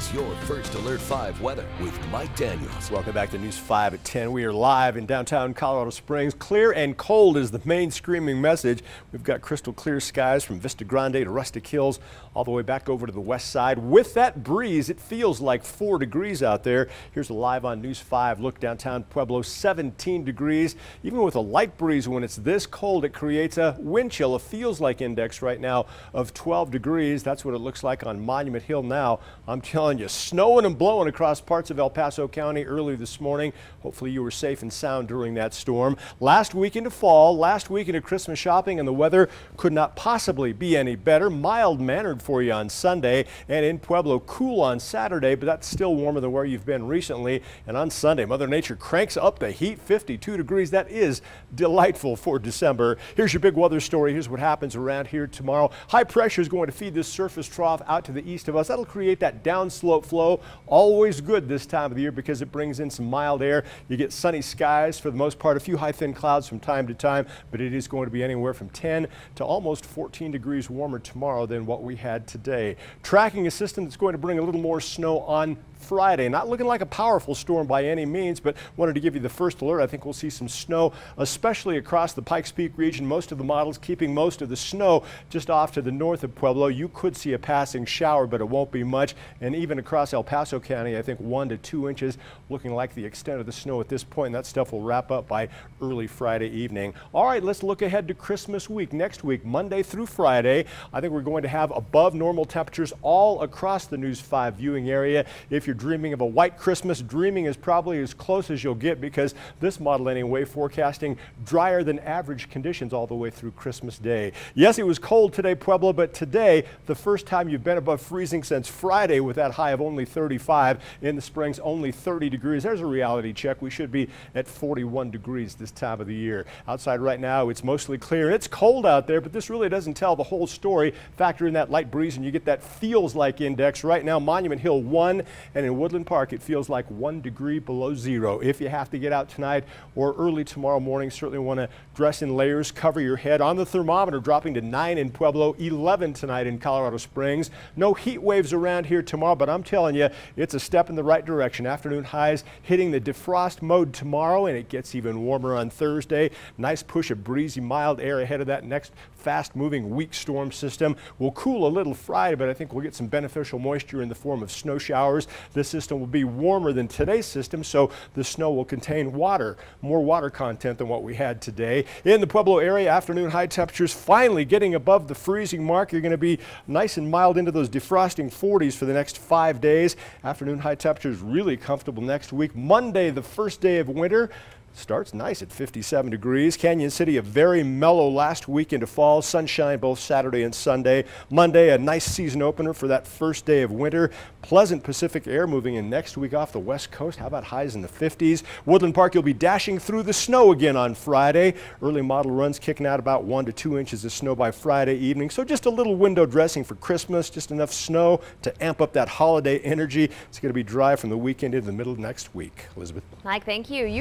is your First Alert 5 weather with Mike Daniels. Welcome back to News 5 at 10. We are live in downtown Colorado Springs. Clear and cold is the main screaming message. We've got crystal clear skies from Vista Grande to Rustic Hills all the way back over to the west side. With that breeze, it feels like 4 degrees out there. Here's a live on News 5 look downtown Pueblo, 17 degrees. Even with a light breeze when it's this cold, it creates a wind chill, a feels like index right now of 12 degrees. That's what it looks like on Monument Hill now. I'm telling telling you, snowing and blowing across parts of El Paso County early this morning. Hopefully you were safe and sound during that storm. Last week into fall, last week into Christmas shopping, and the weather could not possibly be any better. Mild-mannered for you on Sunday, and in Pueblo, cool on Saturday, but that's still warmer than where you've been recently. And on Sunday, Mother Nature cranks up the heat, 52 degrees. That is delightful for December. Here's your big weather story. Here's what happens around here tomorrow. High pressure is going to feed this surface trough out to the east of us. That'll create that down slope flow. Always good this time of the year because it brings in some mild air. You get sunny skies for the most part, a few high thin clouds from time to time, but it is going to be anywhere from 10 to almost 14 degrees warmer tomorrow than what we had today. Tracking a system that's going to bring a little more snow on Friday. Not looking like a powerful storm by any means, but wanted to give you the first alert. I think we'll see some snow, especially across the Pikes Peak region. Most of the models keeping most of the snow just off to the north of Pueblo. You could see a passing shower, but it won't be much. And even even across El Paso County, I think one to two inches, looking like the extent of the snow at this point. That stuff will wrap up by early Friday evening. All right, let's look ahead to Christmas week. Next week, Monday through Friday, I think we're going to have above normal temperatures all across the News 5 viewing area. If you're dreaming of a white Christmas, dreaming is probably as close as you'll get because this model anyway forecasting drier than average conditions all the way through Christmas Day. Yes, it was cold today, Pueblo, but today, the first time you've been above freezing since Friday without that high of only 35. In the Springs, only 30 degrees. There's a reality check. We should be at 41 degrees this time of the year. Outside right now, it's mostly clear. It's cold out there, but this really doesn't tell the whole story. Factor in that light breeze and you get that feels like index. Right now, Monument Hill 1 and in Woodland Park, it feels like 1 degree below zero. If you have to get out tonight or early tomorrow morning, certainly want to dress in layers, cover your head. On the thermometer, dropping to 9 in Pueblo, 11 tonight in Colorado Springs. No heat waves around here tomorrow but I'm telling you, it's a step in the right direction. Afternoon highs hitting the defrost mode tomorrow, and it gets even warmer on Thursday. Nice push of breezy, mild air ahead of that next fast moving weak storm system. We'll cool a little Friday, but I think we'll get some beneficial moisture in the form of snow showers. This system will be warmer than today's system, so the snow will contain water, more water content than what we had today. In the Pueblo area, afternoon high temperatures finally getting above the freezing mark. You're going to be nice and mild into those defrosting 40s for the next five days. Afternoon high temperatures really comfortable next week. Monday, the first day of winter. Starts nice at 57 degrees. Canyon City, a very mellow last week into fall. Sunshine both Saturday and Sunday. Monday, a nice season opener for that first day of winter. Pleasant Pacific air moving in next week off the west coast. How about highs in the 50s? Woodland Park, you'll be dashing through the snow again on Friday. Early model runs kicking out about one to two inches of snow by Friday evening. So just a little window dressing for Christmas. Just enough snow to amp up that holiday energy. It's going to be dry from the weekend into the middle of next week. Elizabeth. Mike, thank you. you